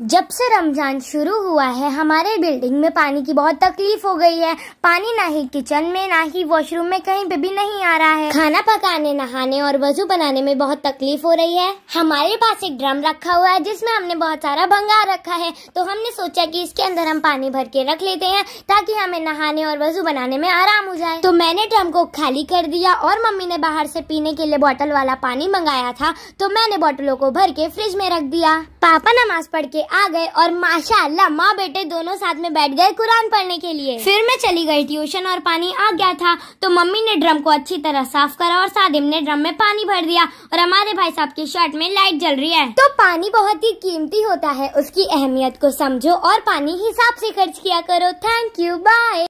जब से रमज़ान शुरू हुआ है हमारे बिल्डिंग में पानी की बहुत तकलीफ हो गई है पानी ना ही किचन में ना ही वॉशरूम में कहीं पे भी नहीं आ रहा है खाना पकाने नहाने और वजू बनाने में बहुत तकलीफ हो रही है हमारे पास एक ड्रम रखा हुआ है जिसमें हमने बहुत सारा भंगार रखा है तो हमने सोचा कि इसके अंदर हम पानी भर के रख लेते हैं ताकि हमें नहाने और वजू बनाने में आराम हो जाए तो मैंने ड्रम को खाली कर दिया और मम्मी ने बाहर से पीने के लिए बॉटल वाला पानी मंगाया था तो मैंने बॉटलों को भर के फ्रिज में रख दिया पापा नमाज पढ़ के आ गए और माशाल्लाह माँ बेटे दोनों साथ में बैठ गए कुरान पढ़ने के लिए फिर मैं चली गई ट्यूशन और पानी आ गया था तो मम्मी ने ड्रम को अच्छी तरह साफ करा और सादिम ने ड्रम में पानी भर दिया और हमारे भाई साहब की शर्ट में लाइट जल रही है तो पानी बहुत ही कीमती होता है उसकी अहमियत को समझो और पानी हिसाब से खर्च किया करो थैंक यू बाय